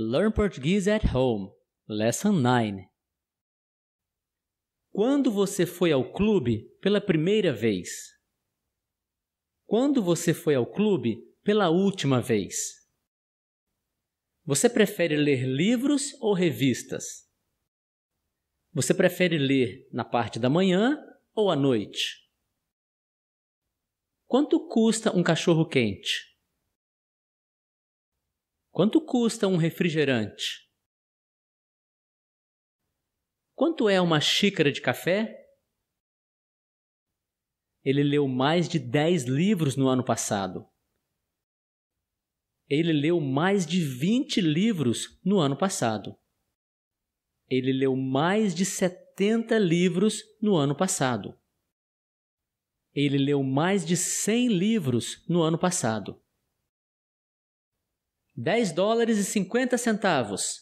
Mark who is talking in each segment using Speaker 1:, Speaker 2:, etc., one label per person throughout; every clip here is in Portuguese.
Speaker 1: Learn Portuguese at Home, Lesson 9. Quando você foi ao clube pela primeira vez? Quando você foi ao clube pela última vez? Você prefere ler livros ou revistas? Você prefere ler na parte da manhã ou à noite? Quanto custa um cachorro quente? Quanto custa um refrigerante? Quanto é uma xícara de café? Ele leu mais de 10 livros no ano passado. Ele leu mais de 20 livros no ano passado. Ele leu mais de 70 livros no ano passado. Ele leu mais de 100 livros no ano passado. 10 dólares e 50 centavos.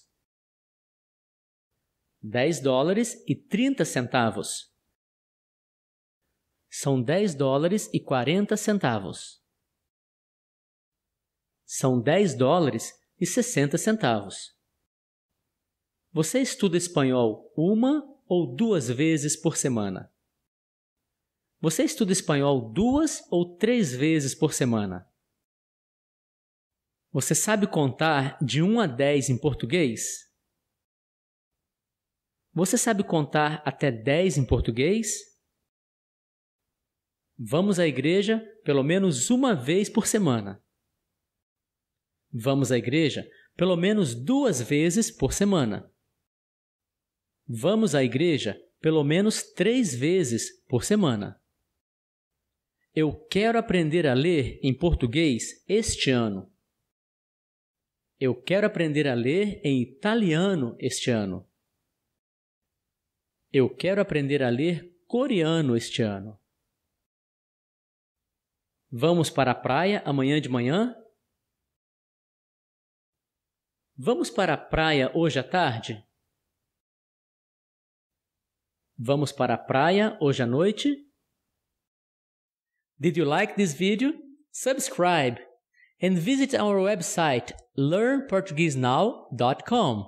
Speaker 1: 10 dólares e 30 centavos. São 10 dólares e 40 centavos. São 10 dólares e 60 centavos. Você estuda espanhol uma ou duas vezes por semana? Você estuda espanhol duas ou três vezes por semana? Você sabe contar de 1 a 10 em português? Você sabe contar até 10 em português? Vamos à igreja pelo menos uma vez por semana. Vamos à igreja pelo menos duas vezes por semana. Vamos à igreja pelo menos três vezes por semana. Eu quero aprender a ler em português este ano. Eu quero aprender a ler em italiano este ano. Eu quero aprender a ler coreano este ano. Vamos para a praia amanhã de manhã? Vamos para a praia hoje à tarde? Vamos para a praia hoje à noite? Did you like this video? Subscribe! and visit our website learnportuguesenow.com.